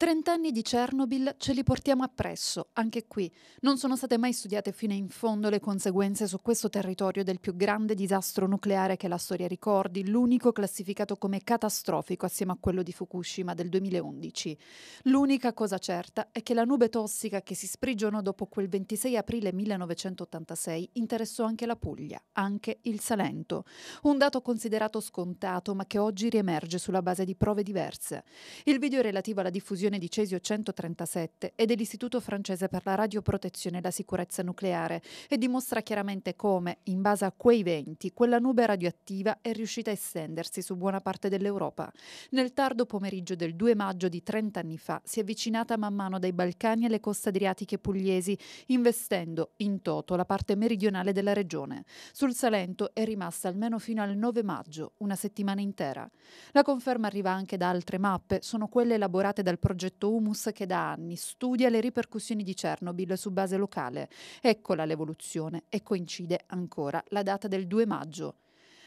Trent'anni di Chernobyl ce li portiamo appresso, anche qui. Non sono state mai studiate fino in fondo le conseguenze su questo territorio del più grande disastro nucleare che la storia ricordi, l'unico classificato come catastrofico assieme a quello di Fukushima del 2011. L'unica cosa certa è che la nube tossica che si sprigionò dopo quel 26 aprile 1986 interessò anche la Puglia, anche il Salento. Un dato considerato scontato ma che oggi riemerge sulla base di prove diverse. Il video relativo alla diffusione radiazione di Cesio 137 e dell'Istituto francese per la radioprotezione e la sicurezza nucleare e dimostra chiaramente come, in base a quei venti, quella nube radioattiva è riuscita a estendersi su buona parte dell'Europa. Nel tardo pomeriggio del 2 maggio di 30 anni fa si è avvicinata man mano dai Balcani alle coste adriatiche pugliesi, investendo in toto la parte meridionale della regione. Sul Salento è rimasta almeno fino al 9 maggio, una settimana intera. La conferma arriva anche da altre mappe, sono quelle elaborate dal progetto progetto Humus che da anni studia le ripercussioni di Chernobyl su base locale. Eccola l'evoluzione e coincide ancora la data del 2 maggio.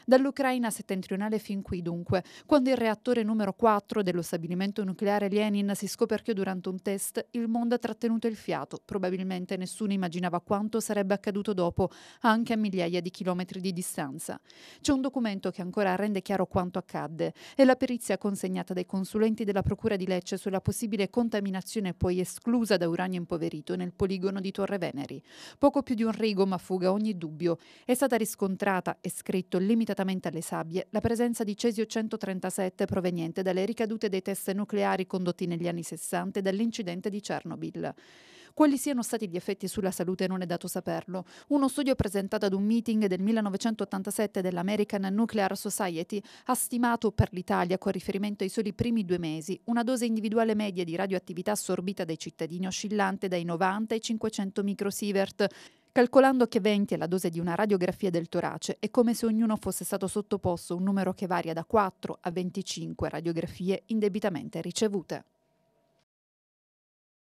Dall'Ucraina settentrionale fin qui dunque, quando il reattore numero 4 dello stabilimento nucleare Lenin si scoperchiò durante un test, il mondo ha trattenuto il fiato. Probabilmente nessuno immaginava quanto sarebbe accaduto dopo, anche a migliaia di chilometri di distanza. C'è un documento che ancora rende chiaro quanto accadde. È la perizia consegnata dai consulenti della Procura di Lecce sulla possibile contaminazione poi esclusa da uranio impoverito nel poligono di Torre Veneri. Poco più di un rigo ma fuga ogni dubbio. È stata riscontrata, è scritto, limitazione delicatamente alle sabbie la presenza di cesio 137 proveniente dalle ricadute dei test nucleari condotti negli anni 60 e dall'incidente di Chernobyl. Quali siano stati gli effetti sulla salute non è dato saperlo. Uno studio presentato ad un meeting del 1987 dell'American Nuclear Society ha stimato per l'Italia, con riferimento ai soli primi due mesi, una dose individuale media di radioattività assorbita dai cittadini oscillante dai 90 ai 500 microsievert calcolando che 20 è la dose di una radiografia del torace, è come se ognuno fosse stato sottoposto a un numero che varia da 4 a 25 radiografie indebitamente ricevute.